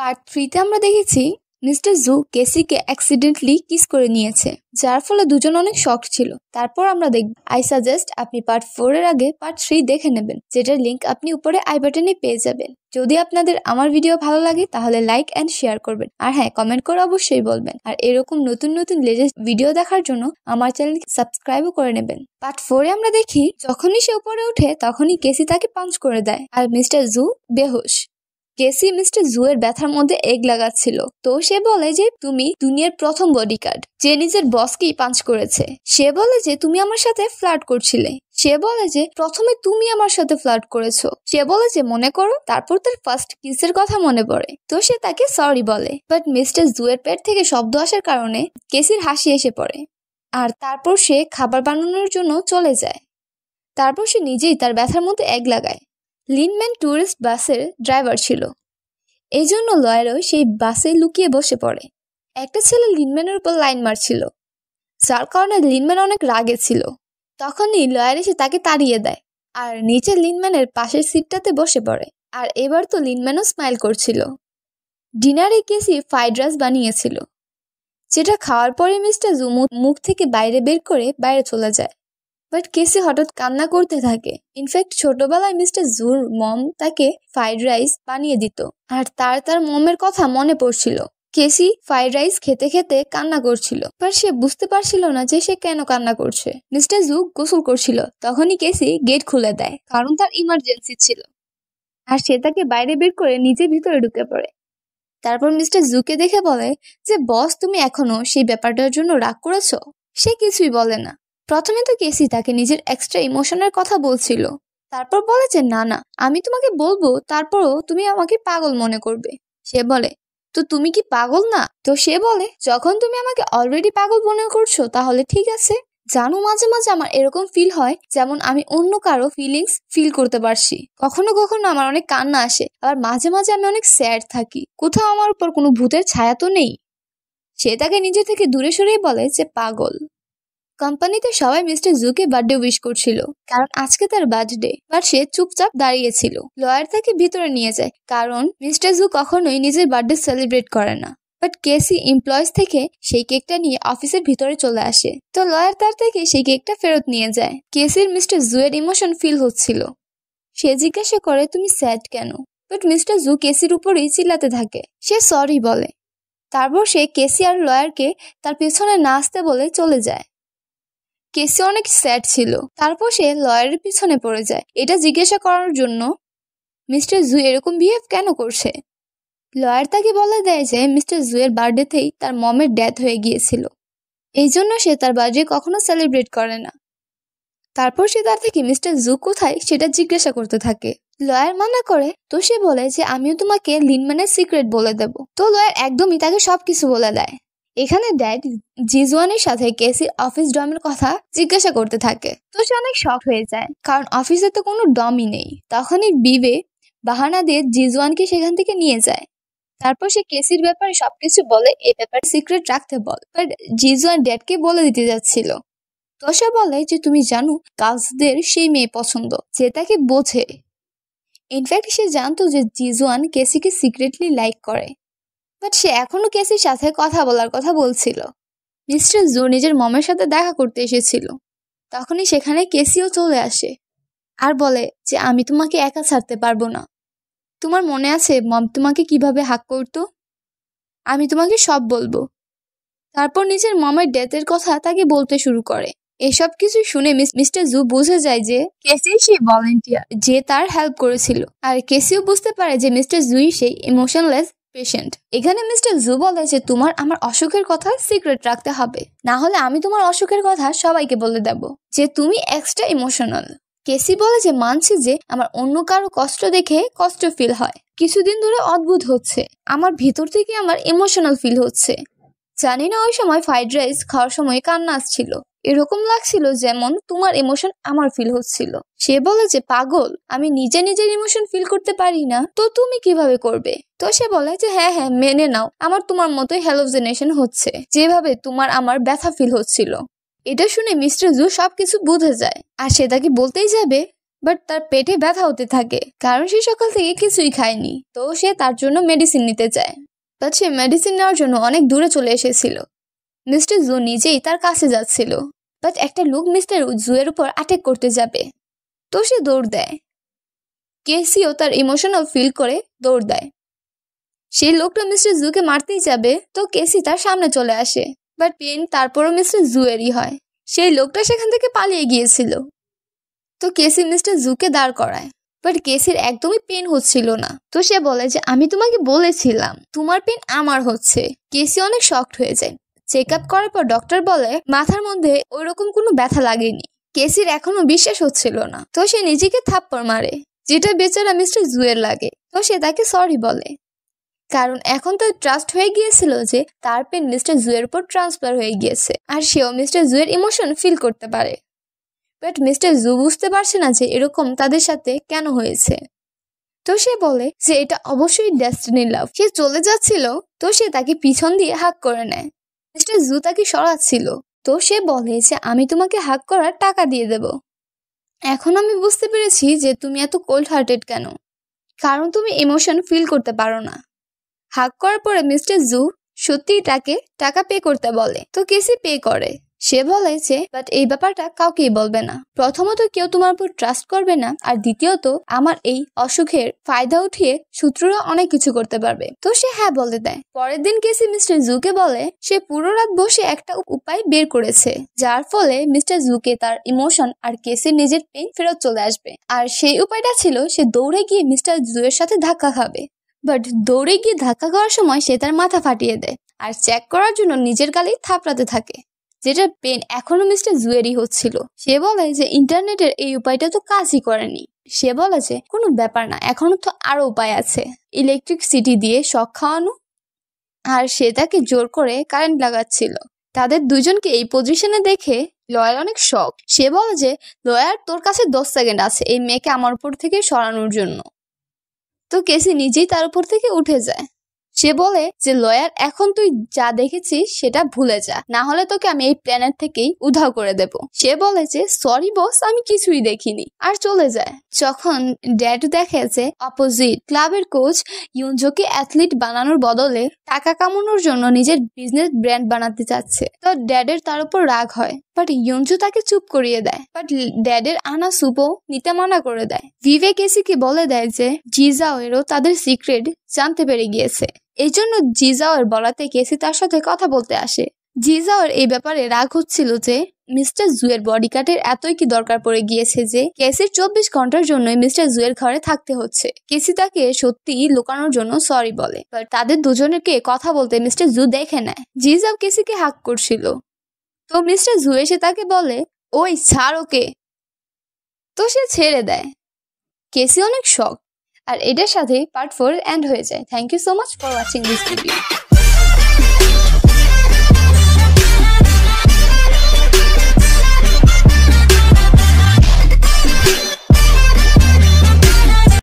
part থ্রিতে আমরা দেখেছি মিস্টার জু কেসিকে অ্যাক্সিডেন্টলি কিস করে নিয়েছে যার ফলে দুজন অনেক শখ ছিল তারপর আমরা দেখব আই সাজেস্ট আপনি পার্ট ফোর এর আগে পার্ট থ্রি দেখে নেবেন যেটার লিঙ্ক আপনি উপরে আই বাটনে পেয়ে যাবেন যদি আপনাদের আমার ভিডিও ভালো লাগে তাহলে লাইক অ্যান্ড শেয়ার করবেন আর হ্যাঁ কমেন্ট করে অবশ্যই বলবেন আর এরকম নতুন নতুন লেটেস্ট ভিডিও দেখার জন্য আমার চ্যানেল সাবস্ক্রাইবও করে নেবেন পার্ট ফোরে আমরা দেখি যখনই সে উপরে ওঠে তখনই কেসি তাকে পাঞ্চ করে দেয় আর মিস্টার জু বেহোশ কেসি মিস্টার জুয়ের ব্যথার মধ্যে এগ লাগাচ্ছিল তো সে বলে যে তুমি দুনিয়ার প্রথম বডিগার্ড যে নিজের বসকেই পাঞ্চ করেছে সে বলে যে তুমি আমার সাথে ফ্লার্ট করছিলে সে বলে যে প্রথমে তুমি আমার সাথে ফ্লার্ট করেছো সে বলে যে মনে করো তারপর তার ফার্স্ট কিসের কথা মনে পড়ে তো সে তাকে সরি বলে বাট মিস্টার জুয়ের পেট থেকে শব্দ আসার কারণে কেসির হাসি এসে পড়ে আর তারপর সে খাবার বানানোর জন্য চলে যায় তারপর সে নিজেই তার ব্যথার মধ্যে এক লাগায় লিনম্যান ট্যুরিস্ট বাসের ড্রাইভার ছিল এই জন্য লয়ারও সেই বাসে লুকিয়ে বসে পড়ে একটা ছেলে লিনম্যানের উপর লাইন মারছিল যার কারণে লিনম্যান অনেক রাগে ছিল তখনই লয়ার এসে তাকে তাড়িয়ে দেয় আর নিচে লিনম্যানের পাশের সিটটাতে বসে পড়ে আর এবার তো লিনম্যানও স্মাইল করছিল ডিনারে কেসি ফ্রাইড রাইস বানিয়েছিল যেটা খাওয়ার পরে মিস্টার জুমু মুখ থেকে বাইরে বের করে বাইরে চলে যায় বাট কেসি হঠাৎ কান্না করতে থাকে ইনফ্যাক্ট ছোটবেলায় মিস্টার জুর মম তাকে ফ্রাইড রাইস বানিয়ে দিত আর তার তার মমের কথা মনে পড়ছিল কেসি ফ্রাইড রাইস খেতে খেতে কান্না করছিল বাট সে বুঝতে পারছিল না যে সে কেন কান্না করছে মিস্টার জু গোসল করছিল তখনই কেসি গেট খুলে দেয় কারণ তার ইমার্জেন্সি ছিল আর সে তাকে বাইরে বের করে নিজে ভিতরে ঢুকে পড়ে তারপর মিস্টার জুকে দেখে বলে যে বস তুমি এখনো সেই ব্যাপারটার জন্য রাগ করেছ সে কিছুই বলে না প্রথমে তো কেসি তাকে নিজের এক্সট্রা ইমোশনের কথা বলছিল তারপর বলে যে না না আমি তোমাকে বলবো তারপরও তুমি আমাকে পাগল মনে করবে সে বলে তো তুমি কি পাগল না তো সে বলে যখন তুমি আমাকে অলরেডি পাগল মনে করছো তাহলে ঠিক আছে জানো মাঝে মাঝে আমার এরকম ফিল হয় যেমন আমি অন্য কারো ফিলিংস ফিল করতে পারছি কখনো কখনো আমার অনেক কান্না আসে আবার মাঝে মাঝে আমি অনেক স্যাড থাকি কোথাও আমার উপর কোনো ভূতের ছায়া তো নেই সে তাকে নিজে থেকে দূরে সরেই বলে যে পাগল কোম্পানিতে সবাই মিস্টার জুকে বার্থডে উইশ করছিল কারণ আজকে তার বার্থডে বাট সে চুপচাপ দাঁড়িয়েছিল লয়ার তাকে ভিতরে নিয়ে যায় কারণ মিস্টার জু কখনোই নিজের বার্থডে সেলিব্রেট করে না বাট কেসি এমপ্লয়েজ থেকে সেই কেকটা নিয়ে অফিসের ভিতরে চলে আসে তো লয়ার তার থেকে সেই কেকটা ফেরত নিয়ে যায় কেসির মিস্টার জুয়ের ইমোশন ফিল হচ্ছিল সে জিজ্ঞাসা করে তুমি স্যাড কেন বাট মিস্টার জু কেসির উপরেই চিল্লাতে থাকে সে সরি বলে তারপর সে কেসি আর লয়ারকে তার পেছনে না আসতে বলে চলে যায় কেসি অনেক স্যাড ছিল তারপর সে লয়ারের পিছনে পড়ে যায় এটা জিজ্ঞাসা করার জন্য মিস্টার জু এরকম বিহেভ কেন করছে লয়ার তাকে বলে দেয় যে মিস্টার জুয়ের বার্থডেতেই তার মমের ডেথ হয়ে গিয়েছিল এই জন্য সে তার বার্থডে কখনো সেলিব্রেট করে না তারপর সে তার থেকে মিস্টার জু কোথায় সেটা জিজ্ঞাসা করতে থাকে লয়ার মানা করে তো সে বলে যে আমিও তোমাকে লিনম্যানের সিক্রেট বলে দেব তো লয়ার একদমই তাকে সব কিছু বলে দেয় এখানে ড্যাড জিজুয়ানের সাথে কেসি অফিস ডমের কথা জিজ্ঞাসা করতে থাকে তো সে অনেক শখ হয়ে যায় কারণ অফিসে তো কোনো ডমই নেই তখনই বিবে বাহানা দিয়ে জিজুয়ানকে সেখান থেকে নিয়ে যায় তারপর সে কেসির ব্যাপারে সবকিছু বলে এই ব্যাপারে সিক্রেট রাখতে বল বাট ড্যাডকে বলে দিতে যাচ্ছিল তোষা বলে যে তুমি জানো কাজদের সেই মেয়ে পছন্দ যে তাকে বোঝে ইনফ্যাক্ট সে জানতো যে জিজুয়ান কেসিকে সিক্রেটলি লাইক করে বাট সে এখনও কেসির সাথে কথা বলার কথা বলছিল মিস্টার জু নিজের মমের সাথে দেখা করতে এসেছিল তখনই সেখানে কেসিও চলে আসে আর বলে যে আমি তোমাকে একা ছাড়তে পারবো না তোমার মনে আছে মম তোমাকে কিভাবে হাক করতো আমি তোমাকে সব বলবো তারপর নিজের মমের ডেথের কথা তাকে বলতে শুরু করে এসব কিছু শুনে মিস্টার জু বুঝে যায় যে কেসি সেই ভলেন্টিয়ার যে তার হেল্প করেছিল আর কেসিও বুঝতে পারে যে মিস্টার জুই সেই ইমোশনলেস পেশেন্ট এখানে মিস্টার জু বলে যে তোমার আমার অসুখের কথা সিক্রেট রাখতে হবে না হলে আমি তোমার অসুখের কথা সবাইকে বলে দেব যে তুমি এক্সট্রা ইমোশনাল কেসি বলে যে মানছি যে আমার অন্য কারো কষ্ট দেখে কষ্ট ফিল হয় কিছুদিন ধরে অদ্ভুত হচ্ছে আমার ভিতর থেকে আমার ইমোশনাল ফিল হচ্ছে জানি না ওই সময় ফ্রাইড রাইস খাওয়ার সময় কান্না আসছিল এরকম লাগছিল যেমন তোমার ইমোশন আমার ফিল হচ্ছিল সে বলে যে পাগল আমি নিজে নিজের ইমোশন ফিল করতে পারি না তো তুমি কিভাবে করবে তো সে বলে যে হ্যাঁ হ্যাঁ মেনে নাও আমার তোমার মতোই হ্যালোজেনেশন হচ্ছে যেভাবে তোমার আমার ব্যথা ফিল হচ্ছিল এটা শুনে মিস্টার জু সবকিছু বুঝে যায় আর সে তাকে বলতেই যাবে বাট তার পেটে ব্যথা হতে থাকে কারণ সে সকাল থেকে কিছুই খায়নি তো সে তার জন্য মেডিসিন নিতে যায় বাট সে মেডিসিন নেওয়ার জন্য অনেক দূরে চলে এসেছিল মিস্টার জু নিজেই তার কাছে যাচ্ছিল বাট একটা লোক মিস্টার জুয়ের উপর অ্যাটেক করতে যাবে তো সে দৌড় দেয় কেসিও তার ইমোশনাল ফিল করে দৌড় দেয় সেই লোকটা মিস্টার জুকে মারতেই যাবে তো কেসি তার সামনে চলে আসে বাট পেন তারপরও মিস্টার জুয়েরই হয় সেই লোকটা সেখান থেকে পালিয়ে গিয়েছিল তো কেসি মিস্টার জুকে দাঁড় করায় বাট কেসির একদমই পেন হচ্ছিল না তো সে বলে যে আমি তোমাকে বলেছিলাম তোমার পেন আমার হচ্ছে কেসি অনেক শক্ট হয়ে যায় চেক আপ করার পর ডক্টর বলে মাথার মধ্যে ওইরকম কোনো ব্যথা লাগেনি কেসির এখনো বিশ্বাস হচ্ছিল না তো সে নিজেকে থাপ্পড় মারে যেটা বেচারা মিস্টার জুয়ের লাগে তো সে তাকে সরি বলে কারণ এখন তো ট্রাস্ট হয়ে গিয়েছিল যে তার পেন মিস্টার জুয়ের উপর ট্রান্সফার হয়ে গিয়েছে আর সেও মিস্টার জুয়ের ইমোশন ফিল করতে পারে বাট মিস্টার জু বুঝতে পারছে না যে এরকম তাদের সাথে কেন হয়েছে তো সে বলে যে এটা অবশ্যই ডেস্টিনি লাভ সে চলে যাচ্ছিল তো সে তাকে পিছন দিয়ে হাক করে নেয় মিস্টার জু তাকে সরাচ্ছিল তো সে বলে যে আমি তোমাকে হাক করার টাকা দিয়ে দেব এখন আমি বুঝতে পেরেছি যে তুমি এত কোল্ড হার্টেড কেন কারণ তুমি ইমোশন ফিল করতে পারো না হাক করার পরে মিস্টার জু সত্যি তাকে টাকা পে করতে বলে তো কেসি পে করে সে বলে যে বাট এই ব্যাপারটা কাউকেই বলবে না প্রথমত কেউ তোমার উপর ট্রাস্ট করবে না আর দ্বিতীয়ত আমার এই অসুখের ফায়দা উঠিয়ে শত্রুরা অনেক কিছু করতে পারবে তো সে হ্যাঁ বলে দেয় পরের দিন কেসি মিস্টার জুকে বলে সে পুরো রাত বসে একটা উপায় বের করেছে যার ফলে মিস্টার জুকে তার ইমোশন আর কেসি নিজের পেন ফেরত চলে আসবে আর সেই উপায়টা ছিল সে দৌড়ে গিয়ে মিস্টার জু এর সাথে ধাক্কা খাবে বাট দৌড়ে গিয়ে ধাক্কা খাওয়ার সময় সে তার মাথা ফাটিয়ে দেয় আর চেক করার জন্য নিজের গালেই থাপড়াতে থাকে যেটা পেন এখনো মিস্টার জুয়েরি হচ্ছিল সে বলে যে ইন্টারনেটের এই উপায়টা তো কাজই করেনি সে বলে যে কোনো ব্যাপার না এখনো তো আরো উপায় আছে ইলেকট্রিক সিটি দিয়ে শখ খাওয়ানো আর সে তাকে জোর করে কারেন্ট লাগাচ্ছিল তাদের দুজনকে এই পজিশনে দেখে লয়ার অনেক শখ সে বলে যে লয়ার তোর কাছে দশ সেকেন্ড আছে এই মেয়েকে আমার উপর থেকে সরানোর জন্য তো কেসি নিজেই তার উপর থেকে উঠে যায় সে বলে যে লয়ার এখন তুই যা দেখেছিস সেটা ভুলে যা না হলে তোকে আমি এই প্ল্যানের থেকেই উধাও করে দেব সে বলে যে সরি বস আমি কিছুই দেখিনি আর চলে যায় যখন ড্যাড দেখে যে অপোজিট ক্লাবের কোচ ইউনজোকে অ্যাথলিট বানানোর বদলে টাকা কামানোর জন্য নিজের বিজনেস ব্র্যান্ড বানাতে চাচ্ছে তো ড্যাডের তার উপর রাগ হয় বাট ইয়ঞ্জু তাকে চুপ করিয়ে দেয় বাট ড্যাডের আনা সুপো নিতে মানা করে দেয় ভিভেক এসিকে বলে দেয় যে জিজাওয়েরও তাদের সিক্রেট জানতে পেরে গিয়েছে এই জন্য এর বলাতে কেসি তার সাথে কথা বলতে আসে জিজাওয়ের এই ব্যাপারে রাগ হচ্ছিল যে মিস্টার জুয়ের বডি কার্ডের এতই কি দরকার পড়ে গিয়েছে যে কেসির চব্বিশ ঘন্টার জন্যই মিস্টার জুয়ের ঘরে থাকতে হচ্ছে কেসি তাকে সত্যি লুকানোর জন্য সরি বলে তাদের দুজনকে কথা বলতে মিস্টার জু দেখে নেয় জিজাও কেসিকে হাক করছিল তো মিস্টার জু এসে তাকে বলে ওই ছাড় ওকে তো সে ছেড়ে দেয় কেসি অনেক শখ আর এটার সাথেই পার্ট ফোর এন্ড হয়ে যায় thank you so much for watching this video